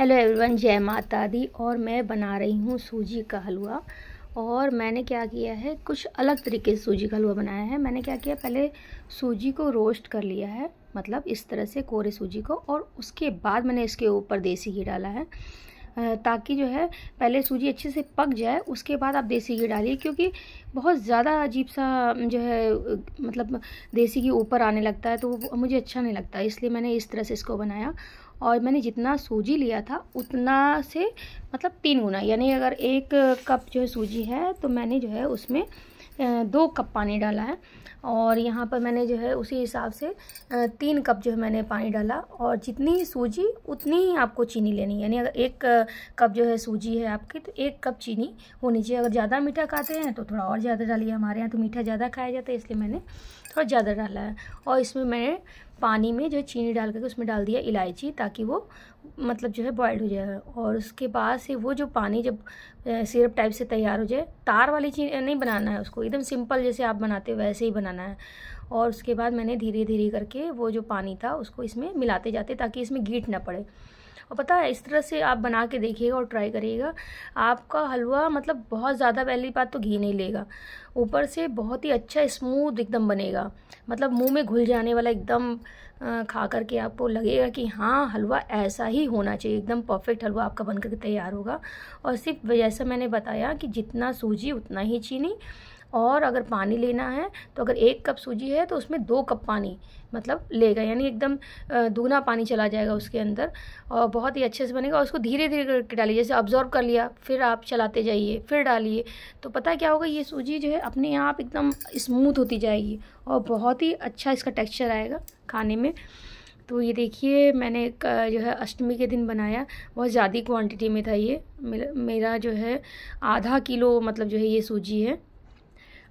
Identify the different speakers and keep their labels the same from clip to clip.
Speaker 1: hello everyone जय माता दी और मैं बना रही हूँ सूजी का हलवा और मैंने क्या किया है कुछ अलग तरीके से सूजी का हलवा बनाया है मैंने क्या किया पहले सूजी को रोस्ट कर लिया है मतलब इस तरह से कोरे सूजी को और उसके बाद मैंने इसके ऊपर देसी घी डाला है ताकि जो है पहले सूजी अच्छे से पक जाए उसके बाद आप देसी घी डालिए क्योंकि बहुत ज़्यादा अजीब सा जो है मतलब देसी घी ऊपर आने लगता है तो मुझे अच्छा नहीं लगता इसलिए मैंने इस तरह से इसको बनाया और मैंने जितना सूजी लिया था उतना से मतलब तीन गुना यानी अगर एक कप जो है सूजी है तो मैंने जो है उसमें दो कप पानी डाला है और यहाँ पर मैंने जो है उसी हिसाब से तीन कप जो है मैंने पानी डाला और जितनी सूजी उतनी ही आपको चीनी लेनी है यानी अगर एक कप जो है सूजी है आपकी तो एक कप चीनी होनी चाहिए अगर ज़्यादा मीठा खाते हैं तो थोड़ा और ज़्यादा डालिए हमारे यहाँ तो मीठा ज़्यादा खाया जाता है इसलिए मैंने थोड़ा ज़्यादा डाला है और इसमें मैंने पानी में जो चीनी डाल करके उसमें डाल दिया इलायची ताकि वो मतलब जो है बॉयल्ड हो जाए और उसके बाद से वो जो पानी जब सिरप टाइप से तैयार हो जाए तार वाली चीनी नहीं बनाना है उसको एकदम सिंपल जैसे आप बनाते हो वैसे ही बनाना है और उसके बाद मैंने धीरे धीरे करके वो जो पानी था उसको इसमें मिलाते जाते ताकि इसमें गीट ना पड़े और पता है इस तरह से आप बना के देखिएगा और ट्राई करिएगा आपका हलवा मतलब बहुत ज़्यादा पहली बात तो घी नहीं लेगा ऊपर से बहुत ही अच्छा स्मूथ एकदम बनेगा मतलब मुंह में घुल जाने वाला एकदम खा करके आपको लगेगा कि हाँ हलवा ऐसा ही होना चाहिए एकदम परफेक्ट हलवा आपका बनकर तैयार होगा और सिर्फ जैसा मैंने बताया कि जितना सूजी उतना ही चीनी और अगर पानी लेना है तो अगर एक कप सूजी है तो उसमें दो कप पानी मतलब लेगा यानी एकदम दुगना पानी चला जाएगा उसके अंदर और बहुत ही अच्छे से बनेगा और उसको धीरे धीरे करके डालिए जैसे ऑब्जॉर्व कर लिया फिर आप चलाते जाइए फिर डालिए तो पता क्या होगा ये सूजी जो है अपने आप एकदम स्मूथ होती जाएगी और बहुत ही अच्छा इसका टेक्स्चर आएगा खाने में तो ये देखिए मैंने जो है अष्टमी के दिन बनाया बहुत ज़्यादा क्वांटिटी में था ये मेरा मेरा जो है आधा किलो मतलब जो है ये सूजी है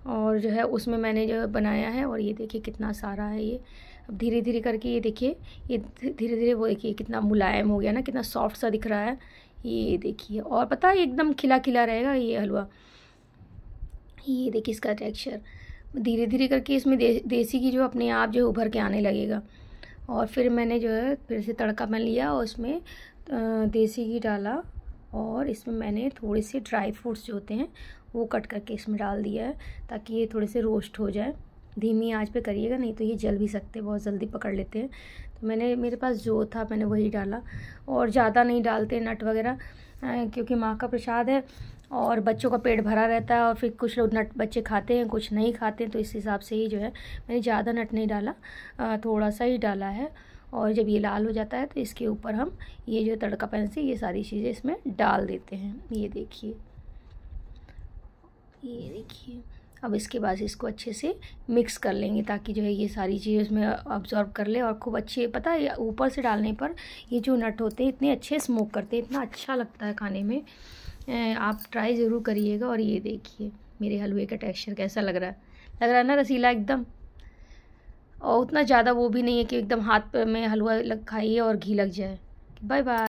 Speaker 1: और जो है उसमें मैंने जो बनाया है और ये देखिए कितना सारा है ये अब धीरे धीरे करके ये देखिए ये धीरे धीरे वो देखिए कितना मुलायम हो गया ना कितना सॉफ्ट सा दिख रहा है ये देखिए और पता है एकदम खिला खिला रहेगा ये हलवा ये देखिए इसका टेक्सचर धीरे धीरे करके इसमें दे, देसी की जो अपने आप जो उभर के आने लगेगा और फिर मैंने जो है फिर से तड़का मैं लिया और उसमें देसी घी डाला और इसमें मैंने थोड़े से ड्राई फ्रूट्स जो होते हैं वो कट करके इसमें डाल दिया है ताकि ये थोड़े से रोस्ट हो जाए धीमी आंच पे करिएगा नहीं तो ये जल भी सकते बहुत जल्दी पकड़ लेते हैं तो मैंने मेरे पास जो था मैंने वही डाला और ज़्यादा नहीं डालते नट वगैरह क्योंकि माँ का प्रसाद है और बच्चों का पेट भरा रहता है और फिर कुछ लोग नट बच्चे खाते हैं कुछ नहीं खाते हैं तो इस हिसाब से ही जो है मैंने ज़्यादा नट नहीं डाला थोड़ा सा ही डाला है और जब ये लाल हो जाता है तो इसके ऊपर हम ये जो तड़का पैन से ये सारी चीज़ें इसमें डाल देते हैं ये देखिए ये देखिए अब इसके बाद इसको अच्छे से मिक्स कर लेंगे ताकि जो है ये सारी चीज़ें उसमें ऑब्जॉर्व कर ले और खूब अच्छे पता है ऊपर से डालने पर ये जो नट होते हैं इतने अच्छे स्मोक करते हैं इतना अच्छा लगता है खाने में आप ट्राई ज़रूर करिएगा और ये देखिए मेरे हलवे का टेक्सचर कैसा लग रहा है लग रहा है ना रसीला एकदम और उतना ज़्यादा वो भी नहीं है कि एकदम हाथ में हलवा लग खाइए और घी लग जाए बाय बाय